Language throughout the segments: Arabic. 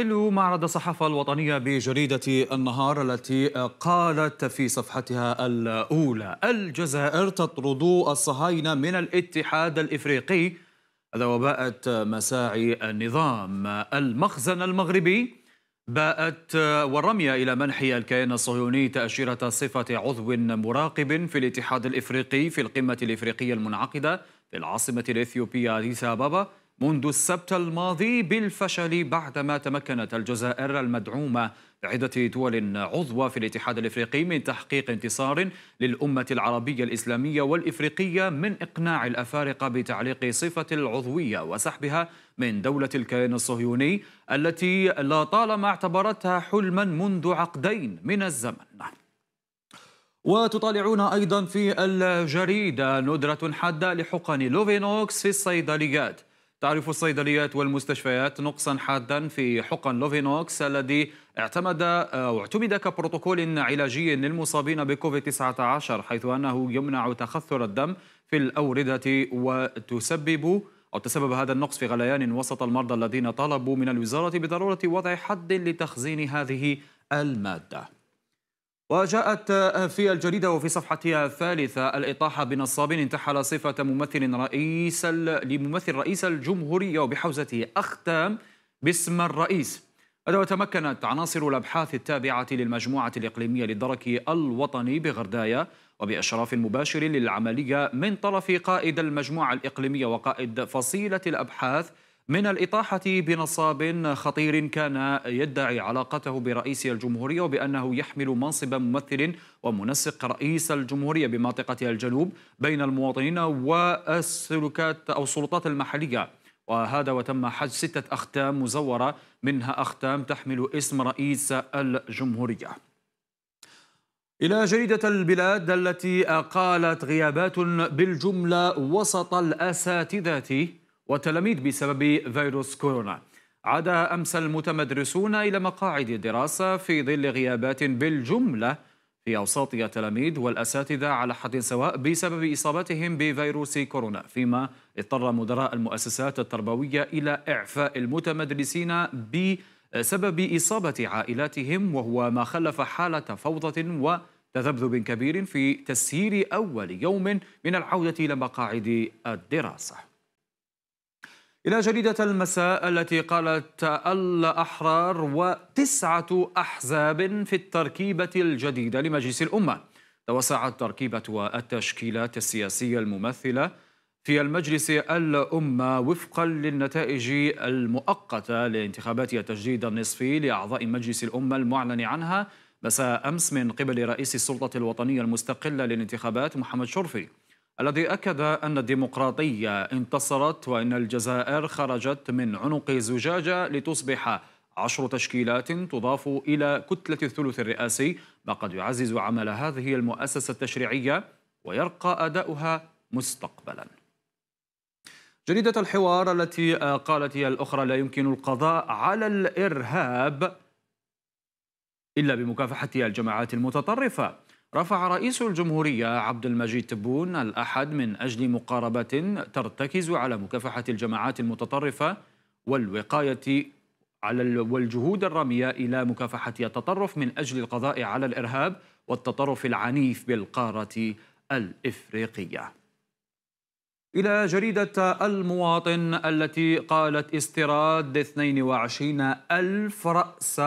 يحل معرض الصحافة الوطنية بجريدة النهار التي قالت في صفحتها الأولى الجزائر تطرد الصهاينة من الاتحاد الإفريقي هذا وباءت مساعي النظام المخزن المغربي باءت والرمية إلى منح الكيان الصهيوني تأشيرة صفة عضو مراقب في الاتحاد الإفريقي في القمة الإفريقية المنعقدة في العاصمة الإثيوبية أديس أبابا منذ السبت الماضي بالفشل بعدما تمكنت الجزائر المدعومة عدة دول عضوة في الاتحاد الإفريقي من تحقيق انتصار للأمة العربية الإسلامية والإفريقية من إقناع الأفارقة بتعليق صفة العضوية وسحبها من دولة الكيان الصهيوني التي لطالما اعتبرتها حلما منذ عقدين من الزمن وتطالعون أيضا في الجريدة ندرة حادة لحقن لوفينوكس في الصيدليات تعرف الصيدليات والمستشفيات نقصا حادا في حقن لوفينوكس الذي اعتمد أو اعتمد كبروتوكول علاجي للمصابين بكوفيد 19 حيث أنه يمنع تخثر الدم في الأوردة وتسبب أو تسبب هذا النقص في غليان وسط المرضى الذين طلبوا من الوزارة بضرورة وضع حد لتخزين هذه المادة وجاءت في الجريدة وفي صفحتها الثالثة الإطاحة بنصاب انتحل صفة ممثل رئيس لممثل رئيس الجمهورية وبحوزته أختام باسم الرئيس هذا وتمكنت عناصر الأبحاث التابعة للمجموعة الإقليمية للدرك الوطني بغرداية وبإشراف مباشر للعملية من طرف قائد المجموعة الإقليمية وقائد فصيلة الأبحاث من الإطاحة بنصاب خطير كان يدعي علاقته برئيس الجمهورية وبأنه يحمل منصب ممثل ومنسق رئيس الجمهورية بمنطقة الجنوب بين المواطنين والسلوكات أو السلطات المحلية وهذا وتم حج ستة أختام مزورة منها أختام تحمل اسم رئيس الجمهورية إلى جريدة البلاد التي قالت غيابات بالجملة وسط الأساتذة والتلاميذ بسبب فيروس كورونا عاد أمس المتمدرسون إلى مقاعد الدراسة في ظل غيابات بالجملة في أوساط التلاميذ والأساتذة على حد سواء بسبب إصابتهم بفيروس كورونا فيما اضطر مدراء المؤسسات التربوية إلى إعفاء المتمدرسين بسبب إصابة عائلاتهم وهو ما خلف حالة فوضى وتذبذب كبير في تسيير أول يوم من العودة إلى مقاعد الدراسة إلى جريدة المساء التي قالت الأحرار وتسعة أحزاب في التركيبة الجديدة لمجلس الأمة توسعت تركيبة التشكيلات السياسية الممثلة في المجلس الأمة وفقا للنتائج المؤقتة لانتخابات التجديد النصفي لأعضاء مجلس الأمة المعلن عنها مساء أمس من قبل رئيس السلطة الوطنية المستقلة للانتخابات محمد شرفي الذي أكد أن الديمقراطية انتصرت وأن الجزائر خرجت من عنق زجاجة لتصبح عشر تشكيلات تضاف إلى كتلة الثلث الرئاسي ما قد يعزز عمل هذه المؤسسة التشريعية ويرقى أداؤها مستقبلا جريدة الحوار التي قالت هي الأخرى لا يمكن القضاء على الإرهاب إلا بمكافحة الجماعات المتطرفة رفع رئيس الجمهورية عبد المجيد تبون الأحد من أجل مقاربة ترتكز على مكافحة الجماعات المتطرفة والوقاية على والجهود الرامية إلى مكافحة التطرف من أجل القضاء على الإرهاب والتطرف العنيف بالقارة الإفريقية إلى جريدة المواطن التي قالت استيراد 22 ألف رأس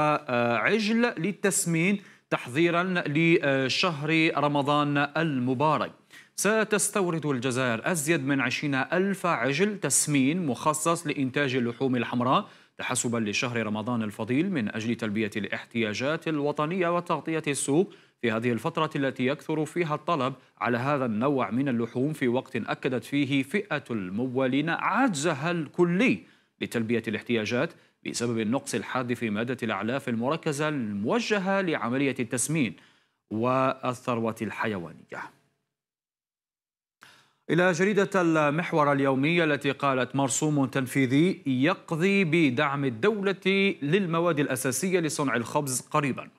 عجل للتسمين تحضيرا لشهر رمضان المبارك ستستورد الجزائر أزيد من 20 ألف عجل تسمين مخصص لإنتاج اللحوم الحمراء تحسبا لشهر رمضان الفضيل من أجل تلبية الاحتياجات الوطنية وتغطية السوق في هذه الفترة التي يكثر فيها الطلب على هذا النوع من اللحوم في وقت أكدت فيه فئة الموالين عجزها الكلي لتلبية الاحتياجات بسبب النقص الحاد في مادة الأعلاف المركزة الموجهة لعملية التسمين والثروة الحيوانية إلى جريدة المحور اليومية التي قالت مرسوم تنفيذي يقضي بدعم الدولة للمواد الأساسية لصنع الخبز قريبا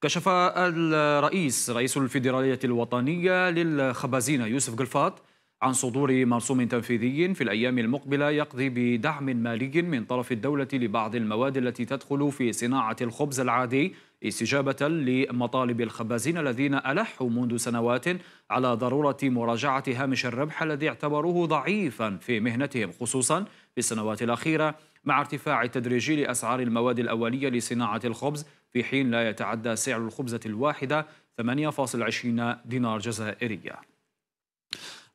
كشف الرئيس رئيس الفيدرالية الوطنية للخبازين يوسف قلفاط عن صدور مرسوم تنفيذي في الأيام المقبلة يقضي بدعم مالي من طرف الدولة لبعض المواد التي تدخل في صناعة الخبز العادي استجابة لمطالب الخبازين الذين ألحوا منذ سنوات على ضرورة مراجعة هامش الربح الذي اعتبروه ضعيفا في مهنتهم خصوصا في السنوات الأخيرة مع ارتفاع تدريجي لأسعار المواد الأولية لصناعة الخبز في حين لا يتعدى سعر الخبزة الواحدة 8.20 دينار جزائرية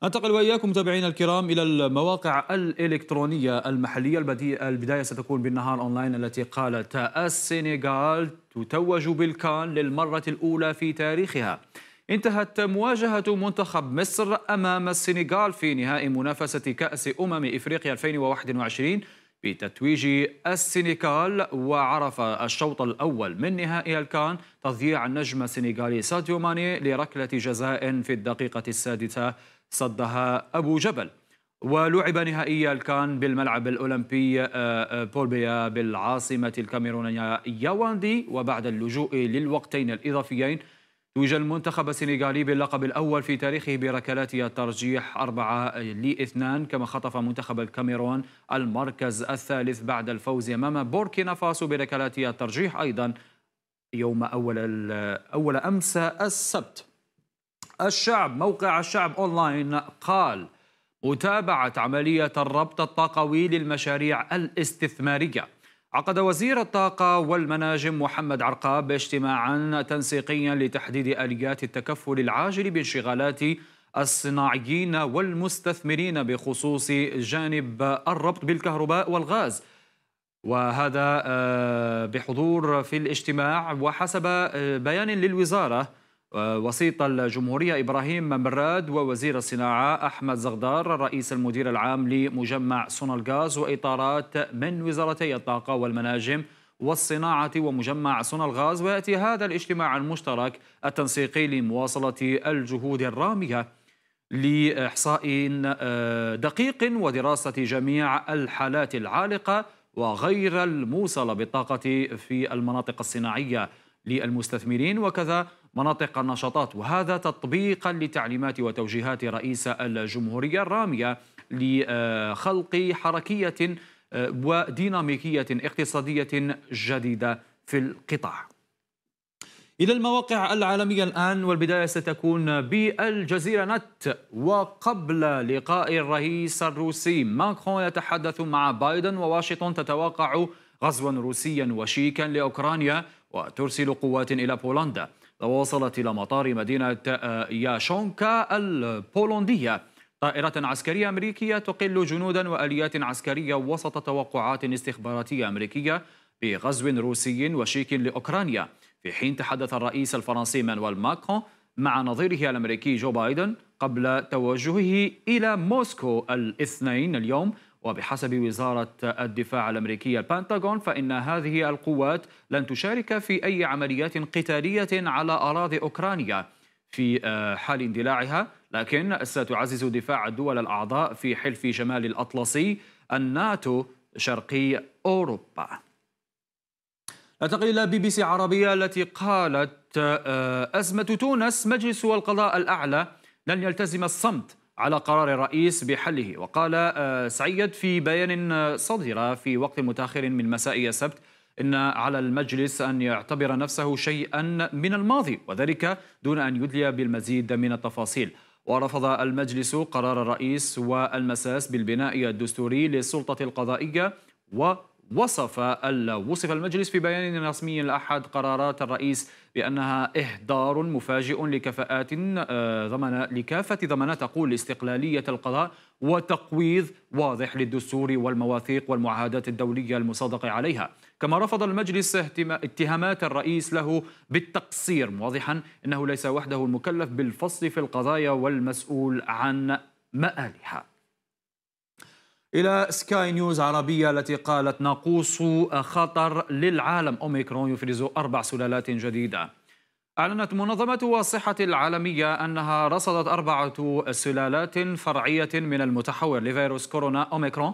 انتقل واياكم متابعينا الكرام الى المواقع الالكترونيه المحليه البدايه ستكون بالنهار اونلاين التي قالت السنغال تتوج بالكان للمره الاولى في تاريخها انتهت مواجهة منتخب مصر أمام السنغال في نهائي منافسة كأس أمم إفريقيا 2021 بتتويج السنغال وعرف الشوط الأول من نهائي الكان تضييع النجم السنغالي ساديو ماني لركلة جزاء في الدقيقة السادسة صدها أبو جبل ولعب نهائي الكان بالملعب الأولمبي آه، آه، بولبيا بالعاصمة الكاميرونية يواندي وبعد اللجوء للوقتين الإضافيين توج المنتخب السنغالي باللقب الأول في تاريخه بركلات الترجيح 4 لاثنان كما خطف منتخب الكاميرون المركز الثالث بعد الفوز أمام بوركينا فاسو بركلات الترجيح أيضا يوم أول, أول أمس السبت الشعب موقع الشعب أونلاين قال متابعة عملية الربط الطاقوي للمشاريع الاستثمارية عقد وزير الطاقة والمناجم محمد عرقاب اجتماعا تنسيقيا لتحديد آليات التكفل العاجل بانشغالات الصناعيين والمستثمرين بخصوص جانب الربط بالكهرباء والغاز وهذا آه، بحضور في الاجتماع وحسب آه، بيان للوزاره وسيط الجمهورية إبراهيم مراد ووزير الصناعة أحمد زغدار رئيس المدير العام لمجمع الغاز وإطارات من وزارتي الطاقة والمناجم والصناعة ومجمع الغاز ويأتي هذا الاجتماع المشترك التنسيقي لمواصلة الجهود الرامية لإحصاء آه، دقيق ودراسة جميع الحالات العالقة وغير الموصلة بالطاقة في المناطق الصناعية للمستثمرين وكذا مناطق النشاطات وهذا تطبيقا لتعليمات وتوجيهات رئيس الجمهورية الرامية لخلق حركية آه، وديناميكية اقتصادية جديدة في القطاع إلى المواقع العالمية الآن والبداية ستكون بالجزيرة نت وقبل لقاء الرئيس الروسي ماكرون يتحدث مع بايدن وواشنطن تتوقع غزوا روسيا وشيكا لأوكرانيا وترسل قوات إلى بولندا تواصلت إلى مطار مدينة آه، ياشونكا البولندية طائرة عسكرية أمريكية تقل جنودا وأليات عسكرية وسط توقعات استخباراتية أمريكية بغزو روسي وشيك لأوكرانيا في حين تحدث الرئيس الفرنسي مانويل ماكرون مع نظيره الأمريكي جو بايدن قبل توجهه إلى موسكو الاثنين اليوم وبحسب وزارة الدفاع الأمريكية البنتاغون فإن هذه القوات لن تشارك في أي عمليات قتالية على أراضي أوكرانيا في آه، حال اندلاعها لكن ستعزز دفاع الدول الأعضاء في حلف شمال الأطلسي الناتو شرقي أوروبا ننتقل إلى بي بي سي عربية التي قالت آه، أزمة تونس مجلس القضاء الأعلى لن يلتزم الصمت على قرار الرئيس بحله وقال آه، سعيد في بيان آه، صدر في وقت متأخر من مساء السبت إن على المجلس أن يعتبر نفسه شيئا من الماضي وذلك دون أن يدلي بالمزيد من التفاصيل ورفض المجلس قرار الرئيس والمساس بالبناء الدستوري للسلطة القضائية و وصف وصف المجلس في بيان رسمي الأحد قرارات الرئيس بأنها إهدار مفاجئ لكفاءات آه، ضمن لكافة ضمانات تقول استقلالية القضاء وتقويض واضح للدستور والمواثيق والمعاهدات الدولية المصادق عليها كما رفض المجلس اتهامات الرئيس له بالتقصير موضحا أنه ليس وحده المكلف بالفصل في القضايا والمسؤول عن مآلها إلى سكاي نيوز عربية التي قالت ناقوس خطر للعالم أوميكرون يفرز أربع سلالات جديدة أعلنت منظمة الصحة العالمية أنها رصدت أربعة سلالات فرعية من المتحور لفيروس كورونا أوميكرون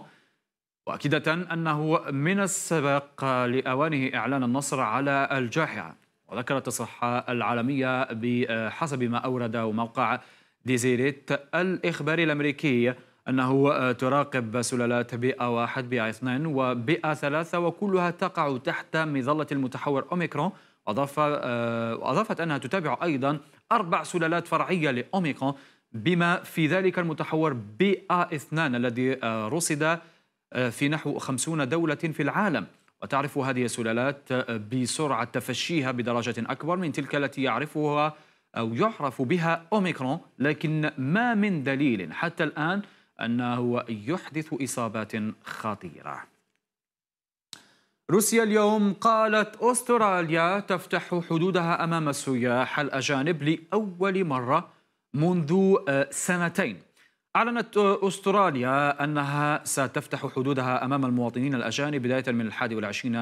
وأكدة أنه من السبق لأوانه إعلان النصر على الجائحة وذكرت الصحة العالمية بحسب ما أورده موقع ديزيريت الإخباري الأمريكي أنه آه، تراقب سلالات بيئة واحد بيئة اثنين وبيئة ثلاثة وكلها تقع تحت مظلة المتحور أوميكرون أضاف آه، أضافت أنها تتابع أيضا أربع سلالات فرعية لأوميكرون بما في ذلك المتحور بيئة اثنان الذي آه، رصد في نحو 50 دولة في العالم وتعرف هذه السلالات بسرعة تفشيها بدرجة أكبر من تلك التي يعرفها أو يعرف بها أوميكرون لكن ما من دليل حتى الآن أنه يحدث إصابات خطيرة روسيا اليوم قالت أستراليا تفتح حدودها أمام السياح الأجانب لأول مرة منذ آه، سنتين أعلنت آه، أستراليا أنها ستفتح حدودها أمام المواطنين الأجانب بداية من الحادي والعشرين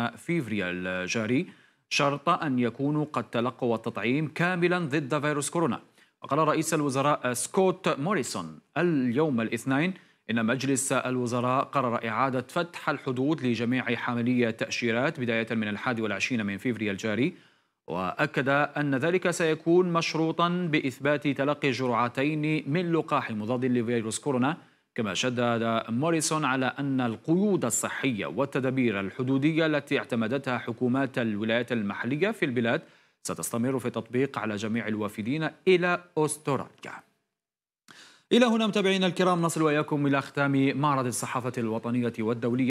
الجاري شرط أن يكونوا قد تلقوا التطعيم كاملا ضد فيروس كورونا وقال رئيس الوزراء سكوت موريسون اليوم الاثنين إن مجلس الوزراء قرر إعادة فتح الحدود لجميع حاملية التأشيرات بداية من الحادي والعشرين من فيفري الجاري وأكد أن ذلك سيكون مشروطا بإثبات تلقي جرعتين من لقاح مضاد لفيروس كورونا كما شدد موريسون على أن القيود الصحية والتدابير الحدودية التي اعتمدتها حكومات الولايات المحلية في البلاد ستستمر في تطبيق على جميع الوافدين إلى أستراليا إلى هنا متابعينا الكرام نصل وإياكم إلى ختام معرض الصحافة الوطنية والدولية